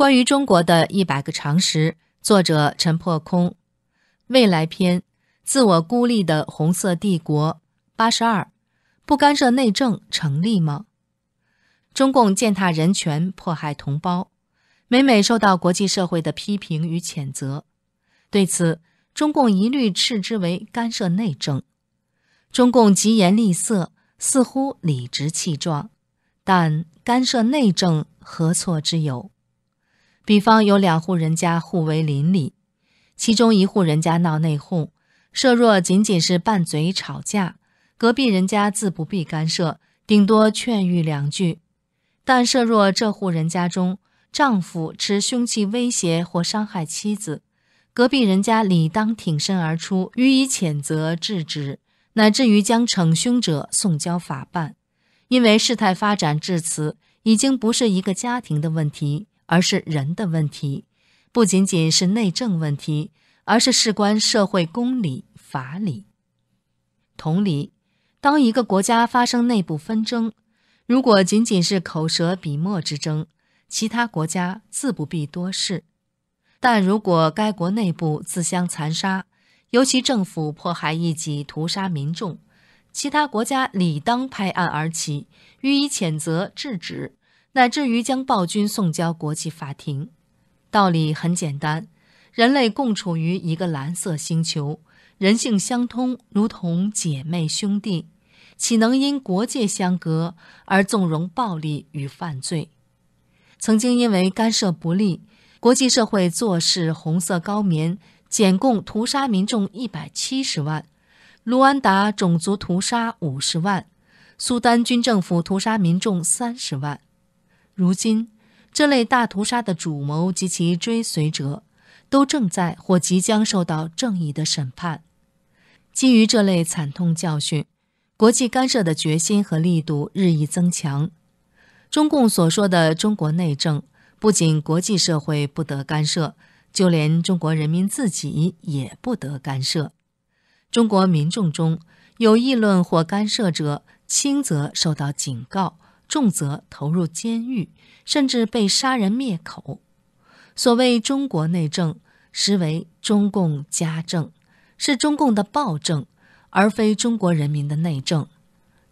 关于中国的一百个常识，作者陈破空，未来篇：自我孤立的红色帝国八十二，不干涉内政成立吗？中共践踏人权，迫害同胞，每每受到国际社会的批评与谴责。对此，中共一律斥之为干涉内政。中共疾言厉色，似乎理直气壮，但干涉内政何错之有？比方有两户人家互为邻里，其中一户人家闹内讧。设若仅仅是拌嘴吵架，隔壁人家自不必干涉，顶多劝喻两句。但设若这户人家中丈夫持凶器威胁或伤害妻子，隔壁人家理当挺身而出，予以谴责制止，乃至于将逞凶者送交法办。因为事态发展至此，已经不是一个家庭的问题。而是人的问题，不仅仅是内政问题，而是事关社会公理、法理。同理，当一个国家发生内部纷争，如果仅仅是口舌、笔墨之争，其他国家自不必多事；但如果该国内部自相残杀，尤其政府迫害异己、屠杀民众，其他国家理当拍案而起，予以谴责、制止。乃至于将暴君送交国际法庭，道理很简单：人类共处于一个蓝色星球，人性相通，如同姐妹兄弟，岂能因国界相隔而纵容暴力与犯罪？曾经因为干涉不力，国际社会坐视红色高棉、减共屠杀民众一百七十万，卢安达种族屠杀五十万，苏丹军政府屠杀民众三十万。如今，这类大屠杀的主谋及其追随者，都正在或即将受到正义的审判。基于这类惨痛教训，国际干涉的决心和力度日益增强。中共所说的中国内政，不仅国际社会不得干涉，就连中国人民自己也不得干涉。中国民众中有议论或干涉者，轻则受到警告。重则投入监狱，甚至被杀人灭口。所谓中国内政，实为中共家政，是中共的暴政，而非中国人民的内政。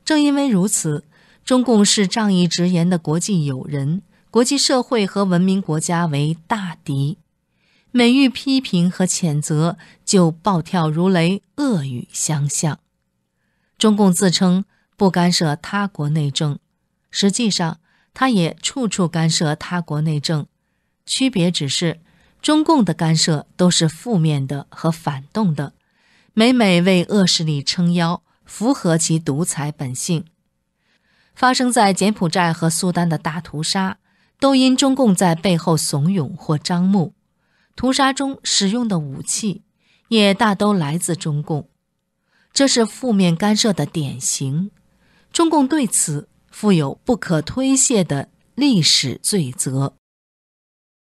正因为如此，中共是仗义直言的国际友人，国际社会和文明国家为大敌。每遇批评和谴责，就暴跳如雷，恶语相向。中共自称不干涉他国内政。实际上，他也处处干涉他国内政，区别只是中共的干涉都是负面的和反动的，每每为恶势力撑腰，符合其独裁本性。发生在柬埔寨和苏丹的大屠杀，都因中共在背后怂恿或张目。屠杀中使用的武器也大都来自中共，这是负面干涉的典型。中共对此。负有不可推卸的历史罪责。